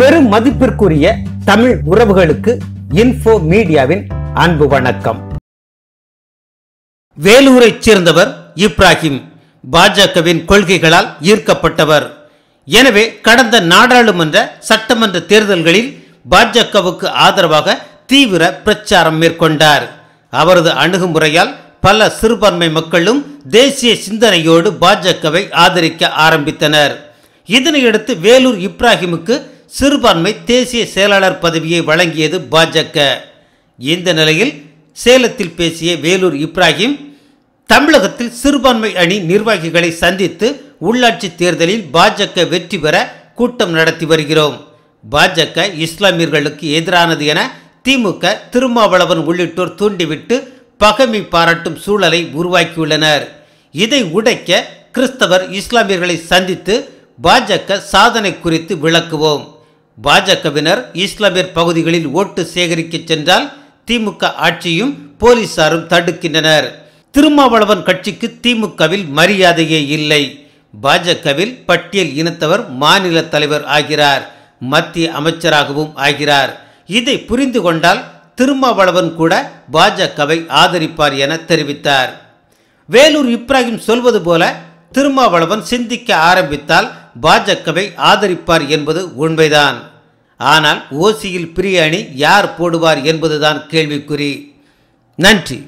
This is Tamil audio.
பெரும் மதிப்பிற்குரிய தமிழ் உறவுகளுக்கு இன்ஃபோ மீடியாவின் அன்பு வணக்கம் வேலூரை சேர்ந்தவர் இப்ராஹிம் பாஜகவின் கொள்கைகளால் ஈர்க்கப்பட்டவர் எனவே கடந்த நாடாளுமன்ற சட்டமன்ற தேர்தல்களில் பாஜகவுக்கு ஆதரவாக தீவிர பிரச்சாரம் மேற்கொண்டார் அவரது அணுகுமுறையால் பல சிறுபான்மை மக்களும் தேசிய சிந்தனையோடு பாஜகவை ஆதரிக்க ஆரம்பித்தனர் இதனையடுத்து வேலூர் இப்ராஹிமுக்கு சிறுபான்மை தேசிய செயலாளர் பதவியை வழங்கியது பாஜக இந்த நிலையில் சேலத்தில் பேசிய வேலூர் இப்ராஹிம் தமிழகத்தில் சிறுபான்மை அணி நிர்வாகிகளை சந்தித்து உள்ளாட்சி தேர்தலில் பாஜக வெற்றி பெற கூட்டம் நடத்தி வருகிறோம் பாஜக இஸ்லாமியர்களுக்கு எதிரானது என திமுக திருமாவளவன் உள்ளிட்டோர் தூண்டிவிட்டு பகமை பாராட்டும் சூழலை உருவாக்கியுள்ளனர் இதை உடைக்க கிறிஸ்தவர் இஸ்லாமியர்களை சந்தித்து பாஜக சாதனை குறித்து விளக்குவோம் பாஜகவினர் இஸ்லாமியர் பகுதிகளில் ஓட்டு சேகரிக்க சென்றால் திமுக ஆட்சியும் போலீசாரும் தடுக்கின்றனர் திருமாவளவன் கட்சிக்கு திமுகவில் மரியாதையே இல்லை பாஜகவில் பட்டியல் இனத்தவர் மாநில தலைவர் ஆகிறார் மத்திய அமைச்சராகவும் ஆகிறார் இதை புரிந்து கொண்டால் திருமாவளவன் கூட பாஜகவை ஆதரிப்பார் என தெரிவித்தார் வேலூர் இப்ராஹிம் சொல்வது போல திருமாவளவன் சிந்திக்க ஆரம்பித்தால் பாஜகவை ஆதரிப்பார் என்பது உண்மைதான் ஆனால் ஓசியில் பிரிய அணி யார் போடுவார் என்பதுதான் கேள்விக்குறி நன்றி